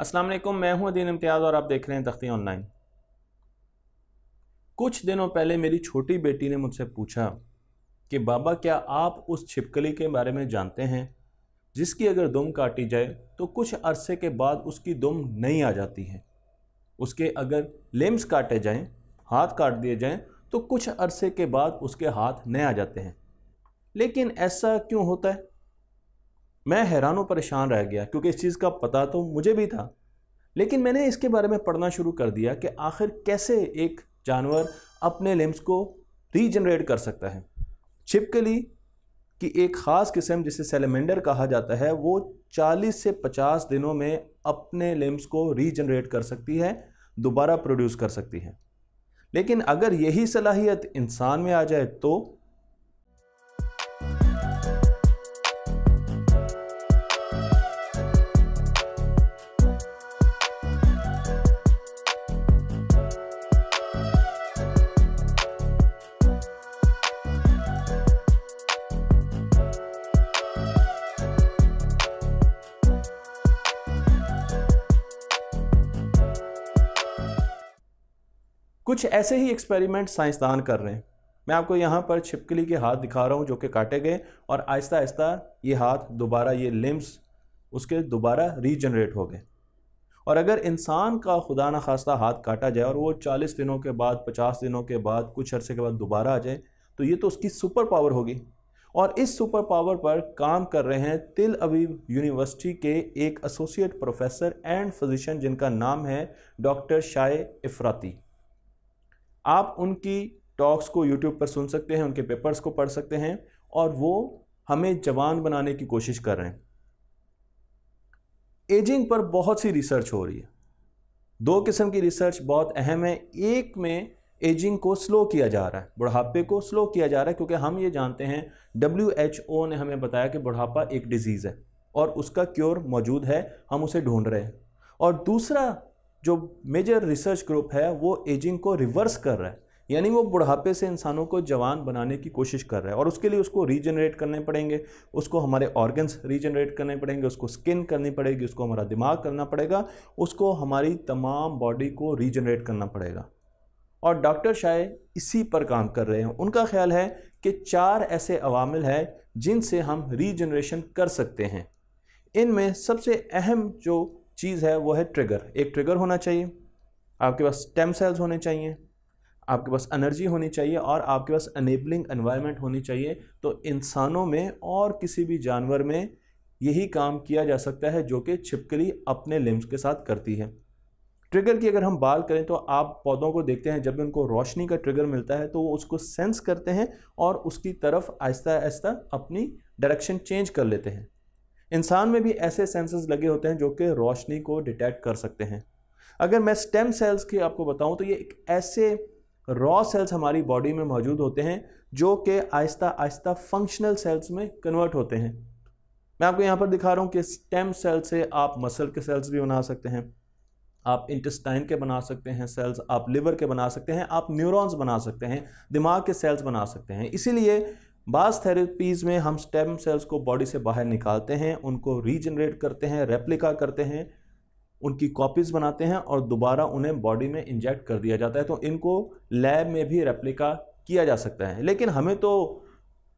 अस्सलाम वालेकुम मैं हूं अदीन इम्तियाज़ और आप देख रहे हैं तख्ती ऑनलाइन कुछ दिनों पहले मेरी छोटी बेटी ने मुझसे पूछा कि बाबा क्या आप उस छिपकली के बारे में जानते हैं जिसकी अगर दुम काटी जाए तो कुछ अरसे के बाद उसकी दुम नहीं आ जाती है उसके अगर लिम्स काटे जाएं हाथ काट दिए जाएं तो कुछ अरसे के बाद उसके हाथ नहीं आ जाते हैं लेकिन ऐसा क्यों होता है मैं हैरान परेशान रह गया क्योंकि इस चीज़ का पता तो मुझे भी था लेकिन मैंने इसके बारे में पढ़ना शुरू कर दिया कि आखिर कैसे एक जानवर अपने लिम्स को रीजनरेट कर सकता है छिपकली की एक ख़ास किस्म जिसे सेलेमेंडर कहा जाता है वो 40 से 50 दिनों में अपने लिम्स को रीजनरेट कर सकती है दोबारा प्रोड्यूस कर सकती है लेकिन अगर यही सलाहियत इंसान में आ जाए तो कुछ ऐसे ही एक्सपेरिमेंट साइंसदान कर रहे हैं मैं आपको यहाँ पर छिपकली के हाथ दिखा रहा हूँ जो कि काटे गए और आहिस्ता आहिस्ता ये हाथ दोबारा ये लिम्स उसके दोबारा रीजनरेट हो गए और अगर इंसान का खुदा न खास्ता हाथ काटा जाए और वो चालीस दिनों के बाद पचास दिनों के बाद कुछ अरसे के बाद दोबारा आ जाए तो ये तो उसकी सुपर पावर होगी और इस सुपर पावर पर काम कर रहे हैं तिल अबीब यूनिवर्सिटी के एक एसोसिएट प्रोफेसर एंड फिजिशन जिनका नाम है डॉक्टर शाय इफ़राती आप उनकी टॉक्स को यूट्यूब पर सुन सकते हैं उनके पेपर्स को पढ़ सकते हैं और वो हमें जवान बनाने की कोशिश कर रहे हैं एजिंग पर बहुत सी रिसर्च हो रही है दो किस्म की रिसर्च बहुत अहम है एक में एजिंग को स्लो किया जा रहा है बुढ़ापे को स्लो किया जा रहा है क्योंकि हम ये जानते हैं डब्ल्यू ने हमें बताया कि बुढ़ापा एक डिजीज़ है और उसका क्योर मौजूद है हम उसे ढूंढ रहे हैं और दूसरा जो मेजर रिसर्च ग्रुप है वो एजिंग को रिवर्स कर रहा है यानी वो बुढ़ापे से इंसानों को जवान बनाने की कोशिश कर रहा है और उसके लिए उसको रीजनरेट करने पड़ेंगे उसको हमारे ऑर्गन्स रीजनरेट करने पड़ेंगे उसको स्किन करनी पड़ेगी उसको हमारा दिमाग करना पड़ेगा उसको हमारी तमाम बॉडी को रीजनरेट करना पड़ेगा और डॉक्टर शायद इसी पर काम कर रहे हैं उनका ख्याल है कि चार ऐसे अवामिल हैं जिनसे हम रीजनरेशन कर सकते हैं इनमें सबसे अहम जो चीज़ है वो है ट्रिगर एक ट्रिगर होना चाहिए आपके पास स्टेम सेल्स होने चाहिए आपके पास एनर्जी होनी चाहिए और आपके पास अनेबलिंग एनवायरनमेंट होनी चाहिए तो इंसानों में और किसी भी जानवर में यही काम किया जा सकता है जो कि छिपकली अपने लिम्स के साथ करती है ट्रिगर की अगर हम बात करें तो आप पौधों को देखते हैं जब भी उनको रोशनी का ट्रिगर मिलता है तो वो उसको सेंस करते हैं और उसकी तरफ आहिस्ता आहिस्ता अपनी डायरेक्शन चेंज कर लेते हैं इंसान में भी ऐसे सेंसेस लगे होते हैं जो कि रोशनी को डिटेक्ट कर सकते हैं अगर मैं स्टेम सेल्स की आपको बताऊं तो ये एक ऐसे रॉ सेल्स हमारी बॉडी में मौजूद होते हैं जो कि आहिस्ता आहिस्ता फंक्शनल सेल्स में कन्वर्ट होते हैं मैं आपको यहाँ पर दिखा रहा हूँ कि स्टेम सेल से आप मसल के सेल्स भी बना सकते हैं आप इंटेस्टाइन के बना सकते हैं सेल्स आप लिवर के बना सकते हैं आप न्यूरॉन्स बना सकते हैं दिमाग के सेल्स बना सकते हैं इसीलिए बास थेरेपीज़ में हम स्टेम सेल्स को बॉडी से बाहर निकालते हैं उनको रीजनरेट करते हैं रेप्लिका करते हैं उनकी कॉपीज़ बनाते हैं और दोबारा उन्हें बॉडी में इंजेक्ट कर दिया जाता है तो इनको लैब में भी रेप्लिका किया जा सकता है लेकिन हमें तो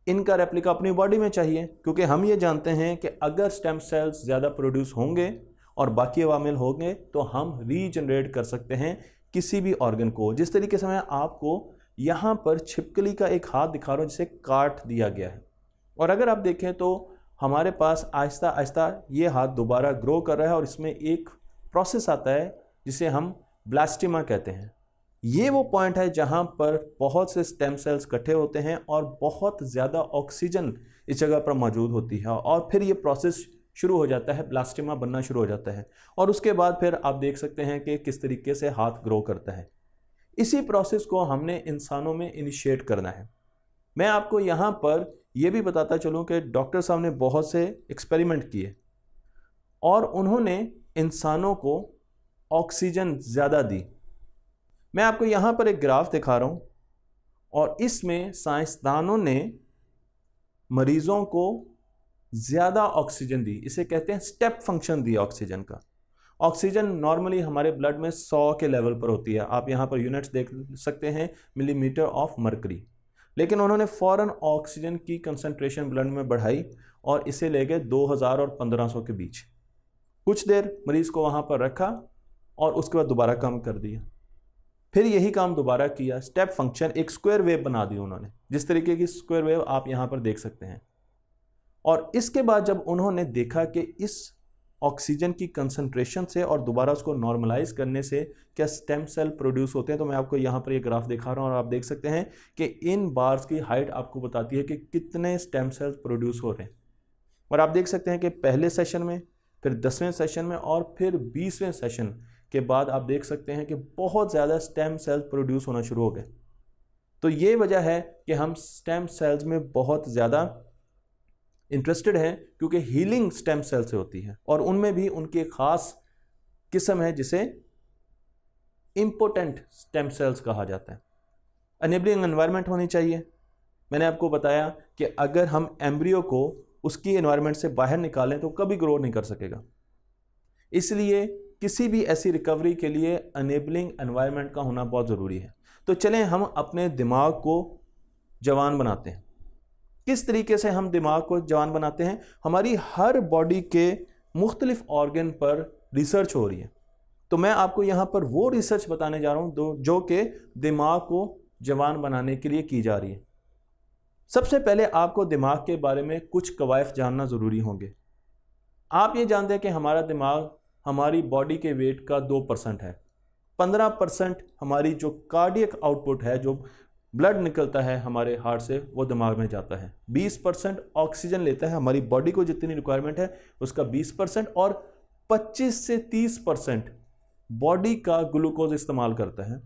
इनका रेप्लिका अपनी बॉडी में चाहिए क्योंकि हम ये जानते हैं कि अगर स्टेम सेल्स ज़्यादा प्रोड्यूस होंगे और बाकी अवामिल होंगे तो हम रीजनरेट कर सकते हैं किसी भी ऑर्गन को जिस तरीके से मैं आपको यहाँ पर छिपकली का एक हाथ दिखा रहा हूँ जिसे काट दिया गया है और अगर आप देखें तो हमारे पास आहिस्ता आहिस्ता ये हाथ दोबारा ग्रो कर रहा है और इसमें एक प्रोसेस आता है जिसे हम ब्लास्टिमा कहते हैं ये वो पॉइंट है जहाँ पर बहुत से स्टेम सेल्स इकट्ठे होते हैं और बहुत ज़्यादा ऑक्सीजन इस जगह पर मौजूद होती है और फिर ये प्रोसेस शुरू हो जाता है ब्लास्टिमा बनना शुरू हो जाता है और उसके बाद फिर आप देख सकते हैं कि किस तरीके से हाथ ग्रो करता है इसी प्रोसेस को हमने इंसानों में इनिशिएट करना है मैं आपको यहाँ पर यह भी बताता चलूँ कि डॉक्टर साहब ने बहुत से एक्सपेरिमेंट किए और उन्होंने इंसानों को ऑक्सीजन ज़्यादा दी मैं आपको यहाँ पर एक ग्राफ दिखा रहा हूँ और इसमें साइंसदानों ने मरीज़ों को ज़्यादा ऑक्सीजन दी इसे कहते हैं स्टेप फंक्शन दिया ऑक्सीजन का ऑक्सीजन नॉर्मली हमारे ब्लड में 100 के लेवल पर होती है आप यहाँ पर यूनिट्स देख सकते हैं मिलीमीटर ऑफ मरकरी लेकिन उन्होंने फ़ौरन ऑक्सीजन की कंसनट्रेशन ब्लड में बढ़ाई और इसे ले गए हज़ार और सौ के बीच कुछ देर मरीज़ को वहाँ पर रखा और उसके बाद दोबारा काम कर दिया फिर यही काम दोबारा किया स्टेप फंक्शन एक स्क्वायर वेव बना दी उन्होंने जिस तरीके की स्क्वायर वेव आप यहाँ पर देख सकते हैं और इसके बाद जब उन्होंने देखा कि इस ऑक्सीजन की कंसनट्रेशन से और दोबारा उसको नॉर्मलाइज करने से क्या स्टेम सेल प्रोड्यूस होते हैं तो मैं आपको यहाँ पर ये यह ग्राफ दिखा रहा हूँ और आप देख सकते हैं कि इन बार्स की हाइट आपको बताती है कि कितने स्टेम सेल्स प्रोड्यूस हो रहे हैं और आप देख सकते हैं कि पहले सेशन में फिर दसवें सेशन में और फिर बीसवें सेशन के बाद आप देख सकते हैं कि बहुत ज़्यादा स्टेम सेल्स प्रोड्यूस होना शुरू हो गए तो ये वजह है कि हम स्टेम सेल्स में बहुत ज़्यादा इंटरेस्टेड हैं क्योंकि हीलिंग स्टेम सेल से होती है और उनमें भी उनकी एक ख़ास किस्म है जिसे इम्पोर्टेंट स्टेम सेल्स कहा जाता है अनेबलिंग एनवायरनमेंट होनी चाहिए मैंने आपको बताया कि अगर हम एम्ब्रियो को उसकी एनवायरनमेंट से बाहर निकालें तो कभी ग्रो नहीं कर सकेगा इसलिए किसी भी ऐसी रिकवरी के लिए अनेबलिंग एनवायरनमेंट का होना बहुत ज़रूरी है तो चलें हम अपने दिमाग को जवान बनाते हैं किस तरीके से हम दिमाग को जवान बनाते हैं हमारी हर बॉडी के मुख्तलिफ ऑर्गन पर रिसर्च हो रही है तो मैं आपको यहाँ पर वो रिसर्च बताने जा रहा हूँ जो कि दिमाग को जवान बनाने के लिए की जा रही है सबसे पहले आपको दिमाग के बारे में कुछ कवायफ जानना ज़रूरी होंगे आप ये जानते हैं कि हमारा दिमाग हमारी बॉडी के वेट का दो परसेंट है पंद्रह परसेंट हमारी जो कार्डियक आउटपुट है जो ब्लड निकलता है हमारे हार्ट से वो दिमाग में जाता है 20 परसेंट ऑक्सीजन लेता है हमारी बॉडी को जितनी रिक्वायरमेंट है उसका 20 परसेंट और 25 से 30 परसेंट बॉडी का ग्लूकोज इस्तेमाल करता है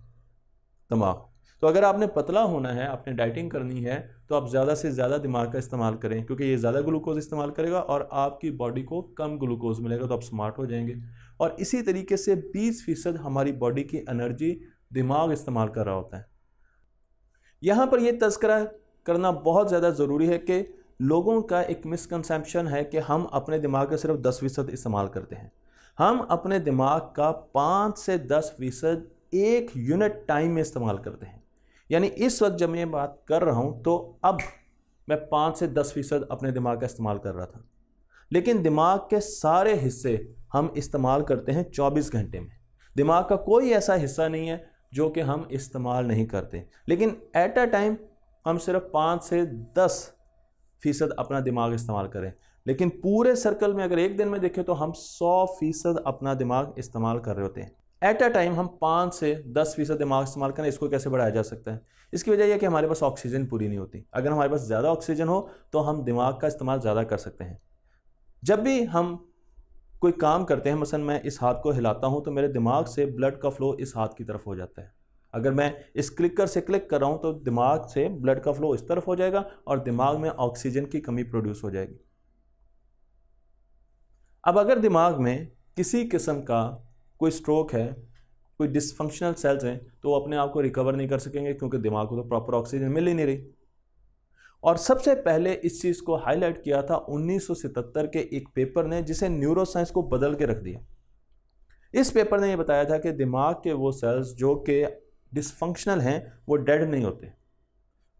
दिमाग तो अगर आपने पतला होना है आपने डाइटिंग करनी है तो आप ज़्यादा से ज़्यादा दिमाग का इस्तेमाल करें क्योंकि ये ज़्यादा ग्लूकोज इस्तेमाल करेगा और आपकी बॉडी को कम ग्लूकोज मिलेगा तो आप स्मार्ट हो जाएंगे और इसी तरीके से 20 फीसद हमारी बॉडी की एनर्जी दिमाग इस्तेमाल कर रहा होता है यहाँ पर यह तस्करा करना बहुत ज़्यादा ज़रूरी है कि लोगों का एक मिसकनसेप्शन है कि हम अपने दिमाग का सिर्फ दस फीसद इस्तेमाल करते हैं हम अपने दिमाग का पाँच से दस फीसद एक यूनिट टाइम में इस्तेमाल करते हैं यानी इस वक्त जब मैं ये बात कर रहा हूँ तो अब मैं पाँच से दस फीसद अपने दिमाग का इस्तेमाल कर रहा था लेकिन दिमाग के सारे हिस्से हम इस्तेमाल करते हैं चौबीस घंटे में दिमाग का कोई ऐसा हिस्सा नहीं है जो कि हम इस्तेमाल नहीं करते लेकिन एट अ टाइम हम सिर्फ पाँच से दस फ़ीसद अपना दिमाग इस्तेमाल करें लेकिन पूरे सर्कल में अगर एक दिन में देखें तो हम सौ फ़ीसद अपना दिमाग इस्तेमाल कर रहे होते हैं एट अ टाइम हम पाँच से दस फीसद दिमाग इस्तेमाल करें इसको कैसे बढ़ाया जा सकता है इसकी वजह यह कि हमारे पास ऑक्सीजन पूरी नहीं होती अगर हमारे पास ज़्यादा ऑक्सीजन हो तो हम दिमाग का इस्तेमाल ज़्यादा कर सकते हैं जब भी हम कोई काम करते हैं मसलन मैं इस हाथ को हिलाता हूँ तो मेरे दिमाग से ब्लड का फ़्लो इस हाथ की तरफ हो जाता है अगर मैं इस क्लिकर से क्लिक कर रहा हूँ तो दिमाग से ब्लड का फ़्लो इस तरफ हो जाएगा और दिमाग में ऑक्सीजन की कमी प्रोड्यूस हो जाएगी अब अगर दिमाग में किसी किस्म का कोई स्ट्रोक है कोई डिसफंक्शनल सेल्स हैं तो वो अपने आप को रिकवर नहीं कर सकेंगे क्योंकि दिमाग को तो प्रॉपर ऑक्सीजन मिल ही नहीं रही और सबसे पहले इस चीज़ को हाईलाइट किया था 1977 के एक पेपर ने जिसे न्यूरोसाइंस को बदल के रख दिया इस पेपर ने यह बताया था कि दिमाग के वो सेल्स जो कि डिसफंक्शनल हैं वो डेड नहीं होते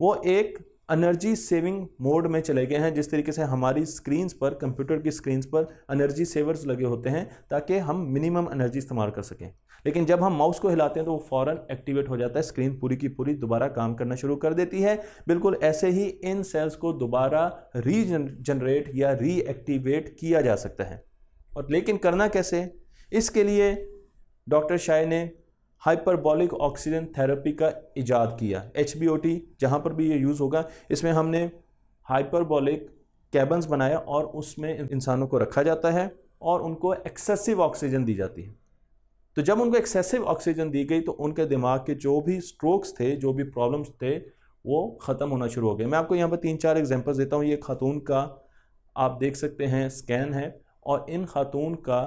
वो एक एनर्जी सेविंग मोड में चले गए हैं जिस तरीके से हमारी स्क्रीन्स पर कंप्यूटर की स्क्रीन्स पर एनर्जी सेवर्स लगे होते हैं ताकि हम मिनिमम एनर्जी इस्तेमाल कर सकें लेकिन जब हम माउस को हिलाते हैं तो वो फ़ौरन एक्टिवेट हो जाता है स्क्रीन पूरी की पूरी दोबारा काम करना शुरू कर देती है बिल्कुल ऐसे ही इन सेल्स को दोबारा रीजनरेट या रीएक्टिवेट किया जा सकता है और लेकिन करना कैसे इसके लिए डॉक्टर शाह ने हाइपरबॉलिक ऑक्सीजन थेरेपी का इजाद किया एच बी ओ टी जहाँ पर भी ये यूज़ होगा इसमें हमने हाइपरबॉलिक कैबन्स बनाया और उसमें इंसानों को रखा जाता है और उनको एक्सेसिव ऑक्सीजन दी जाती है तो जब उनको एक्सेसिव ऑक्सीजन दी गई तो उनके दिमाग के जो भी स्ट्रोक्स थे जो भी प्रॉब्लम्स थे वो ख़त्म होना शुरू हो गए मैं आपको यहाँ पर तीन चार एग्जाम्पल्स देता हूँ ये खातून का आप देख सकते हैं स्कैन है और इन खातून का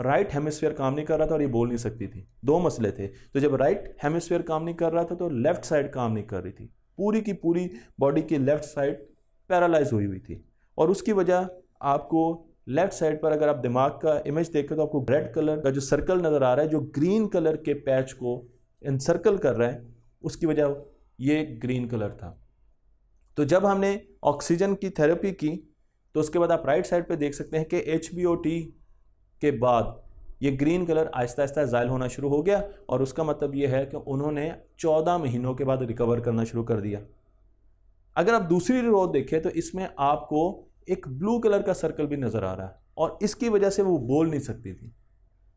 राइट हेमिस्फीयर काम नहीं कर रहा था और ये बोल नहीं सकती थी दो मसले थे तो जब राइट हेमिस्फीयर काम नहीं कर रहा था तो लेफ्ट साइड काम नहीं कर रही थी पूरी की पूरी बॉडी की लेफ्ट साइड पैरालाइज हुई हुई थी और उसकी वजह आपको लेफ्ट साइड पर अगर आप दिमाग का इमेज देखें तो आपको रेड कलर का जो सर्कल नज़र आ रहा है जो ग्रीन कलर के पैच को इंसर्कल कर रहा है उसकी वजह ये ग्रीन कलर था तो जब हमने ऑक्सीजन की थेरेपी की तो उसके बाद आप राइट साइड पे देख सकते हैं कि एच के बाद ये ग्रीन कलर आहिस्ता आहिस्ता ज़ायल होना शुरू हो गया और उसका मतलब ये है कि उन्होंने चौदह महीनों के बाद रिकवर करना शुरू कर दिया अगर आप दूसरी रो देखें तो इसमें आपको एक ब्लू कलर का सर्कल भी नज़र आ रहा है और इसकी वजह से वो बोल नहीं सकती थी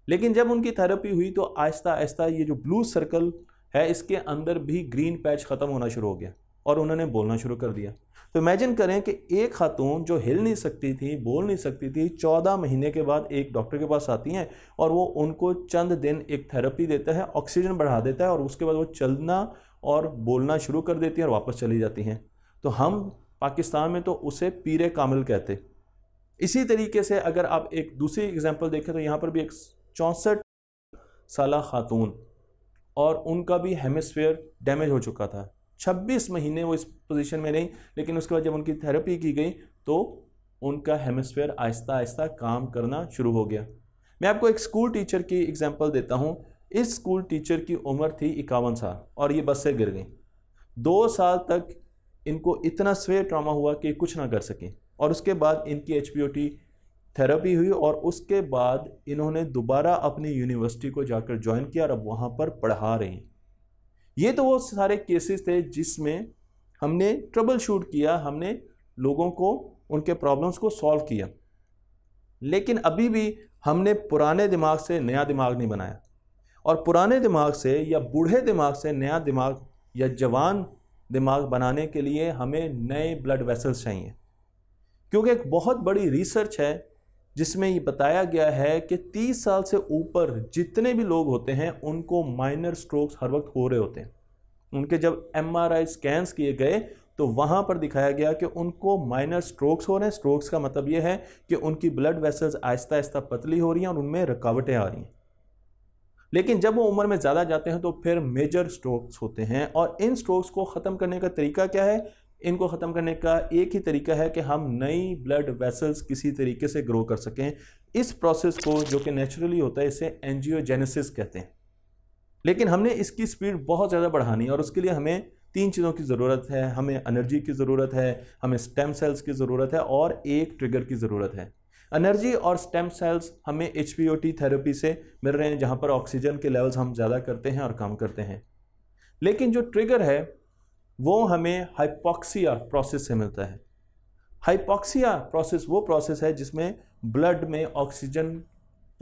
लेकिन जब उनकी थेरेपी हुई तो आहिस्ता आहिस्ता ये जो ब्लू सर्कल है इसके अंदर भी ग्रीन पैच ख़त्म होना शुरू हो गया और उन्होंने बोलना शुरू कर दिया तो इमेजिन करें कि एक खातून जो हिल नहीं सकती थी बोल नहीं सकती थी चौदह महीने के बाद एक डॉक्टर के पास आती हैं और वो उनको चंद दिन एक थेरेपी देता है ऑक्सीजन बढ़ा देता है और उसके बाद वो चलना और बोलना शुरू कर देती हैं और वापस चली जाती हैं तो हम पाकिस्तान में तो उसे पीर कामिल कहते इसी तरीके से अगर आप एक दूसरी एग्जाम्पल देखें तो यहाँ पर भी एक चौंसठ साल खातून और उनका भी हेमस्फेयर डैमेज हो चुका था छब्बीस महीने वो इस पोजिशन में रही लेकिन उसके बाद जब उनकी थेरेपी की गई तो उनका हेमस्फेयर आहिस्ता आहिस्ता काम करना शुरू हो गया मैं आपको एक स्कूल टीचर की एग्जाम्पल देता हूँ इस स्कूल टीचर की उम्र थी इक्यावन साल और ये बस से गिर गई दो साल तक इनको इतना स्वेयर ट्रामा हुआ कि कुछ ना कर सकें और उसके बाद इनकी एच थेरेपी हुई और उसके बाद इन्होंने दोबारा अपनी यूनिवर्सिटी को जाकर ज्वाइन किया और अब वहाँ पर पढ़ा रही ये तो वो सारे केसेस थे जिसमें हमने ट्रबल शूट किया हमने लोगों को उनके प्रॉब्लम्स को सॉल्व किया लेकिन अभी भी हमने पुराने दिमाग से नया दिमाग नहीं बनाया और पुराने दिमाग से या बूढ़े दिमाग से नया दिमाग या जवान दिमाग बनाने के लिए हमें नए ब्लड वेसल्स चाहिए क्योंकि एक बहुत बड़ी रिसर्च है जिसमें ये बताया गया है कि 30 साल से ऊपर जितने भी लोग होते हैं उनको माइनर स्ट्रोक्स हर वक्त हो रहे होते हैं उनके जब एम आर किए गए तो वहाँ पर दिखाया गया कि उनको माइनर स्ट्रोक्स हो रहे हैं स्ट्रोक्स का मतलब ये है कि उनकी ब्लड वेसल्स आहिस्ता आहिस्ता पतली हो रही हैं और उनमें रुकावटें आ रही हैं लेकिन जब वो उम्र में ज़्यादा जाते हैं तो फिर मेजर स्ट्रोक्स होते हैं और इन स्ट्रोक्स को ख़त्म करने का तरीका क्या है इनको ख़त्म करने का एक ही तरीका है कि हम नई ब्लड वेसल्स किसी तरीके से ग्रो कर सकें इस प्रोसेस को जो कि नेचुरली होता है इसे एनजियोजेनेसिस कहते हैं लेकिन हमने इसकी स्पीड बहुत ज़्यादा बढ़ानी है और उसके लिए हमें तीन चीज़ों की ज़रूरत है हमें एनर्जी की ज़रूरत है हमें स्टेम सेल्स की ज़रूरत है और एक ट्रिगर की ज़रूरत है एनर्जी और स्टेम सेल्स हमें एच थेरेपी से मिल रहे हैं जहाँ पर ऑक्सीजन के लेवल्स हम ज़्यादा करते हैं और कम करते हैं लेकिन जो ट्रिगर है वो हमें हाइपोक्सिया प्रोसेस से मिलता है हाइपोक्सिया प्रोसेस वो प्रोसेस है जिसमें ब्लड में ऑक्सीजन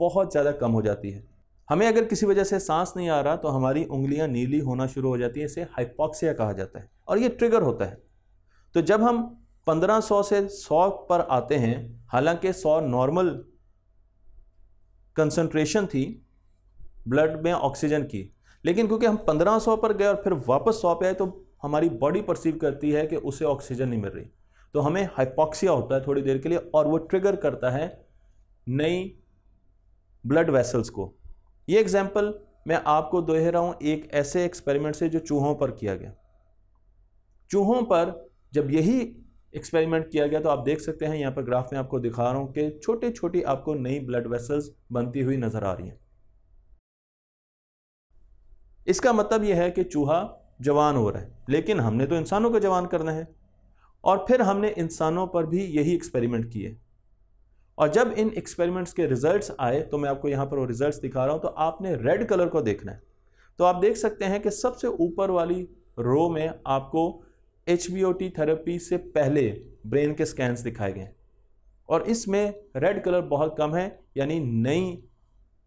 बहुत ज़्यादा कम हो जाती है हमें अगर किसी वजह से सांस नहीं आ रहा तो हमारी उंगलियां नीली होना शुरू हो जाती है इसे हाइपोक्सिया कहा जाता है और ये ट्रिगर होता है तो जब हम 1500 से 100 पर आते हैं हालांकि 100 नॉर्मल कंसंट्रेशन थी ब्लड में ऑक्सीजन की लेकिन क्योंकि हम 1500 पर गए और फिर वापस 100 पे आए तो हमारी बॉडी परसीव करती है कि उसे ऑक्सीजन नहीं मिल रही तो हमें हाइपॉक्सिया होता है थोड़ी देर के लिए और वो ट्रिगर करता है नई ब्लड वेसल्स को ये एग्जाम्पल मैं आपको दे रहा हूँ एक ऐसे एक्सपेरिमेंट से जो चूहों पर किया गया चूहों पर जब यही एक्सपेरिमेंट किया गया तो आप देख सकते हैं यहाँ पर ग्राफ में आपको दिखा रहा हूँ कि छोटी छोटी आपको नई ब्लड वेसल्स बनती हुई नज़र आ रही हैं इसका मतलब यह है कि चूहा जवान हो रहा है लेकिन हमने तो इंसानों को जवान करना है और फिर हमने इंसानों पर भी यही एक्सपेरिमेंट किए और जब इन एक्सपेरिमेंट्स के रिजल्ट्स आए तो मैं आपको यहाँ पर वो रिजल्ट्स दिखा रहा हूँ तो आपने रेड कलर को देखना है तो आप देख सकते हैं कि सबसे ऊपर वाली रो में आपको एच थेरेपी से पहले ब्रेन के स्कैंस दिखाए गए और इसमें रेड कलर बहुत कम है यानी नई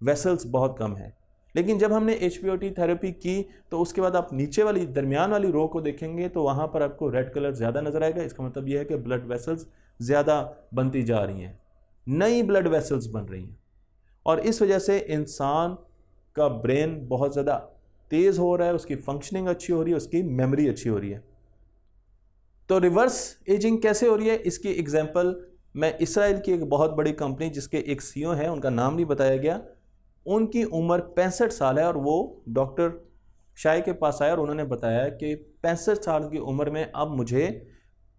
वेसल्स बहुत कम है लेकिन जब हमने एच थेरेपी की तो उसके बाद आप नीचे वाली दरमियान वाली रो को देखेंगे तो वहाँ पर आपको रेड कलर ज़्यादा नज़र आएगा इसका मतलब यह है कि ब्लड वेसल्स ज़्यादा बनती जा रही हैं नई ब्लड वेसल्स बन रही हैं और इस वजह से इंसान का ब्रेन बहुत ज़्यादा तेज़ हो रहा है उसकी फंक्शनिंग अच्छी हो रही है उसकी मेमोरी अच्छी हो रही है तो रिवर्स एजिंग कैसे हो रही है इसकी एग्जाम्पल मैं इसराइल की एक बहुत बड़ी कंपनी जिसके एक सीईओ e हैं उनका नाम नहीं बताया गया उनकी उम्र पैंसठ साल है और वो डॉक्टर शाह के पास आए और उन्होंने बताया कि पैंसठ साल की उम्र में अब मुझे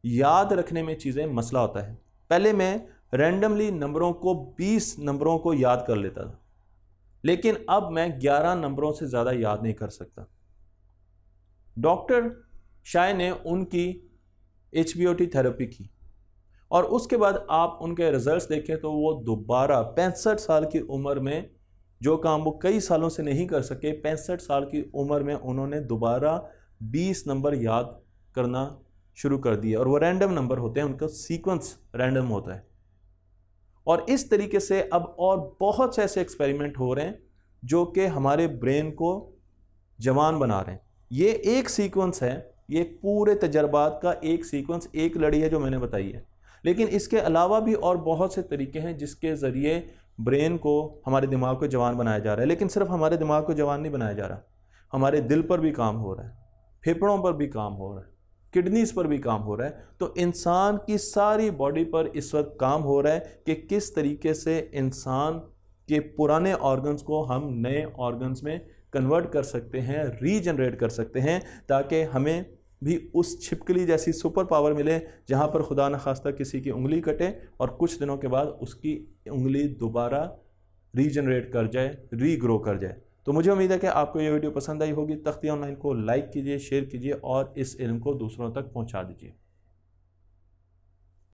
याद रखने में चीज़ें मसला होता है पहले मैं रैंडमली नंबरों को 20 नंबरों को याद कर लेता था लेकिन अब मैं 11 नंबरों से ज़्यादा याद नहीं कर सकता डॉक्टर शाह ने उनकी एच थेरेपी की और उसके बाद आप उनके रिजल्ट्स देखें तो वो दोबारा पैंसठ साल की उम्र में जो काम वो कई सालों से नहीं कर सके पैंसठ साल की उम्र में उन्होंने दोबारा बीस नंबर याद करना शुरू कर दिया और वो रैंडम नंबर होते हैं उनका सीक्वेंस रैंडम होता है और इस तरीके से अब और बहुत से ऐसे एक्सपेरिमेंट हो रहे हैं जो कि हमारे ब्रेन को जवान बना रहे हैं ये एक सीक्वेंस है ये पूरे तजर्बात का एक सीक्वेंस एक लड़ी है जो मैंने बताई है लेकिन इसके अलावा भी और बहुत से तरीके हैं जिसके ज़रिए ब्रेन को हमारे दिमाग को जवान बनाया जा रहा है लेकिन सिर्फ हमारे दिमाग को जवान नहीं बनाया जा रहा हमारे दिल पर भी काम हो रहा है फेफड़ों पर भी काम हो रहा है किडनीज पर भी काम हो रहा है तो इंसान की सारी बॉडी पर इस वक्त काम हो रहा है कि किस तरीके से इंसान के पुराने ऑर्गन्स को हम नए ऑर्गन्स में कन्वर्ट कर सकते हैं रीजनरेट कर सकते हैं ताकि हमें भी उस छिपकली जैसी सुपर पावर मिले जहाँ पर खुदा न खास्ता किसी की उंगली कटे और कुछ दिनों के बाद उसकी उंगली दोबारा रीजनरेट कर जाए रीग्रो कर जाए तो मुझे उम्मीद है कि आपको ये वीडियो पसंद आई होगी तख्ती ऑनलाइन को लाइक कीजिए शेयर कीजिए और इस इल्म को दूसरों तक पहुँचा दीजिए